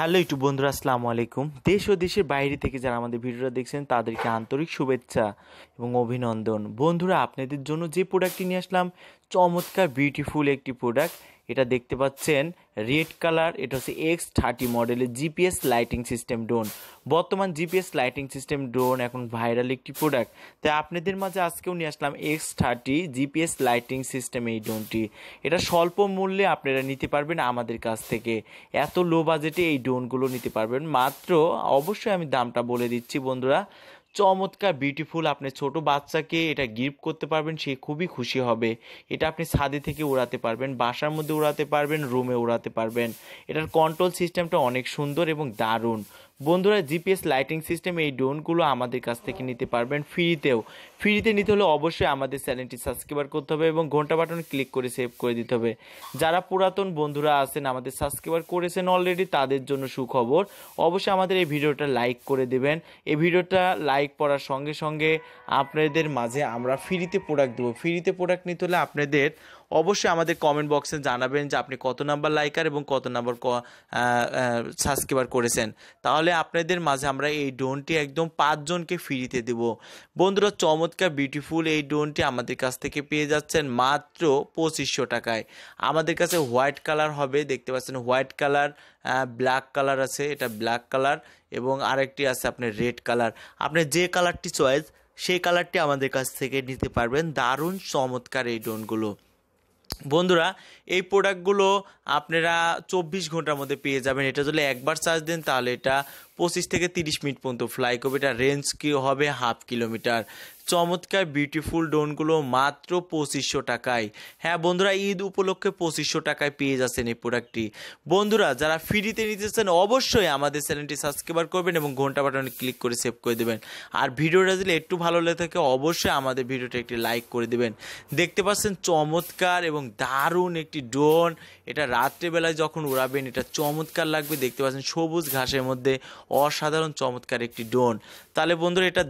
hello YouTube বন্ধুরা আসসালামু আলাইকুম দেশ ও দেশের বাইরে থেকে যারা আমাদের ভিডিওটা দেখছেন তাদেরকে আন্তরিক শুভেচ্ছা এবং অভিনন্দন বন্ধুরা আপনাদের জন্য যে প্রোডাক্টটি নিয়ে আসলাম চমৎকার বিউটিফুল একটি প্রোডাক্ট এটা দেখতে পাচ্ছেন রেড কালার এটা হচ্ছে এক্স থার্টি মডেলের জিপিএস লাইটিং সিস্টেম ড্রোন বর্তমান জিপিএস লাইটিং সিস্টেম ড্রোন এখন ভাইরাল একটি প্রোডাক্ট তাই আপনাদের মাঝে আজকেও নিয়ে আসলাম X thirty GPS lighting system এই ড্রোনটি এটা স্বল্প মূল্যে আপনারা নিতে পারবেন আমাদের কাছ থেকে এত লো বাজেটে এই ড্রোনগুলো নিতে পারবেন মাত্র অবশ্যই আমি দামটা বলে দিচ্ছি বন্ধুরা চমৎকার বিউটিফুল আপনি ছোট বাচ্চাকে এটা গিফট করতে পারবেন সে খুবই খুশি হবে এটা আপনি ছাদে থেকে উড়াতে পারবেন বাসার মধ্যে উড়াতে পারবেন রুমে উড়াতে পারবেন এটার কন্ট্রোল সিস্টেমটা অনেক সুন্দর এবং দারুণ বন্ধুরা জিপিএস লাইটিং সিস্টেম এই ড্রোনগুলো আমাদের কাছ থেকে নিতে পারবেন ফ্রিতেও ফ্রিতে নিতে হলে অবশ্যই আমাদের চ্যানেলটি সাবস্ক্রাইবার করতে হবে এবং ঘন্টা বাটন ক্লিক করে সেভ করে দিতে হবে যারা পুরাতন বন্ধুরা আছেন আমাদের সাবস্ক্রাইবার করেছেন অলরেডি তাদের জন্য সুখবর অবশ্যই আমাদের এই ভিডিওটা লাইক করে দেবেন এই ভিডিওটা লাইক করার সঙ্গে সঙ্গে আপনাদের মাঝে আমরা ফ্রিতে প্রোডাক্ট দেবো ফ্রিতে প্রোডাক্ট নিতে হলে আপনাদের অবশ্যই আমাদের কমেন্ট বক্সে জানাবেন যে আপনি কত নাম্বার লাইকার এবং কত নাম্বার সাবস্ক্রাইবার করেছেন তাহলে আপনাদের মাঝে আমরা এই ড্রোনটি একদম পাঁচজনকে ফিরিতে দেব বন্ধুরা চমৎকার বিউটিফুল এই ড্রোনটি আমাদের কাছ থেকে পেয়ে যাচ্ছেন মাত্র পঁচিশশো টাকায় আমাদের কাছে হোয়াইট কালার হবে দেখতে পাচ্ছেন হোয়াইট কালার ব্ল্যাক কালার আছে এটা ব্ল্যাক কালার এবং আরেকটি আছে আপনার রেড কালার আপনি যে কালারটি চয়েস সেই কালারটি আমাদের কাছ থেকে নিতে পারবেন দারুণ চমৎকার এই ড্রোনগুলো বন্ধুরা এই প্রোডাক্টগুলো আপনারা চব্বিশ ঘন্টার মধ্যে পেয়ে যাবেন এটা যদি একবার চার্জ দেন তাহলে এটা পঁচিশ থেকে তিরিশ মিনিট পর্যন্ত ফ্লাই করবে এটা রেঞ্জ কী হবে হাফ কিলোমিটার চমৎকার বিউটিফুল ড্রোনগুলো মাত্র পঁচিশশো টাকায় হ্যাঁ বন্ধুরা ঈদ উপলক্ষে পঁচিশশো টাকায় পেয়ে যাচ্ছেন এই প্রোডাক্টটি বন্ধুরা যারা ফ্রিতে নিতে চান অবশ্যই আমাদের চ্যানেলটি সাবস্ক্রাইব করবেন এবং ঘন্টা বাটনে ক্লিক করে সেভ করে দেবেন আর ভিডিওটা যদি একটু ভালো লেগে থাকে অবশ্যই আমাদের ভিডিওটা একটি লাইক করে দেবেন দেখতে পাচ্ছেন চমৎকার এবং দারুণ একটি ড্রোন এটা রাত্রেবেলায় যখন উড়াবেন এটা চমৎকার লাগবে দেখতে পাচ্ছেন সবুজ ঘাসের মধ্যে অসাধারণ চমৎকার একটি ড্রোন তাহলে বন্ধুরা এটা